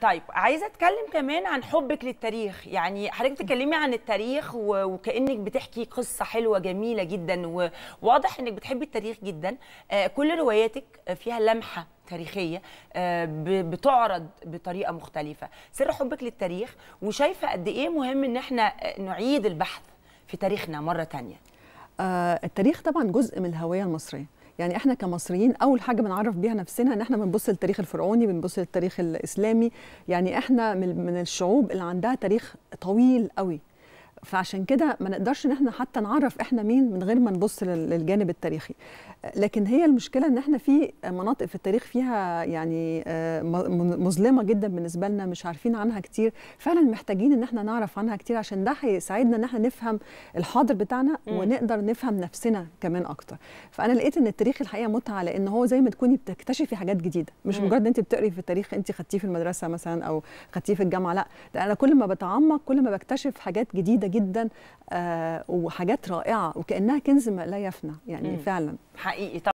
طيب عايزه اتكلم كمان عن حبك للتاريخ يعني حضرتك بتتكلمي عن التاريخ وكانك بتحكي قصه حلوه جميله جدا وواضح انك بتحبي التاريخ جدا آه، كل رواياتك فيها لمحه تاريخيه آه، بتعرض بطريقه مختلفه سر حبك للتاريخ وشايفه قد ايه مهم ان احنا نعيد البحث في تاريخنا مره تانية آه، التاريخ طبعا جزء من الهويه المصريه يعني احنا كمصريين اول حاجه بنعرف بيها نفسنا ان احنا بنبص للتاريخ الفرعوني بنبص للتاريخ الاسلامي يعني احنا من الشعوب اللي عندها تاريخ طويل قوي فعشان كده ما نقدرش ان احنا حتى نعرف احنا مين من غير ما نبص للجانب التاريخي لكن هي المشكله ان احنا في مناطق في التاريخ فيها يعني آه، مظلمه جدا بالنسبه لنا مش عارفين عنها كتير فعلا محتاجين ان احنا نعرف عنها كتير عشان ده هيساعدنا ان احنا نفهم الحاضر بتاعنا ونقدر نفهم نفسنا كمان اكتر فانا لقيت ان التاريخ الحقيقه متعه لان هو زي ما تكوني بتكتشفي حاجات جديده مش مجرد انت بتقري في التاريخ انت خدتيه في المدرسه مثلا او خدتيه في الجامعه لا ده انا كل ما بتعمق كل ما بكتشف حاجات جديده جدا آه، وحاجات رائعه وكانها كنز ما لا يفنى يعني م. فعلا حقيقي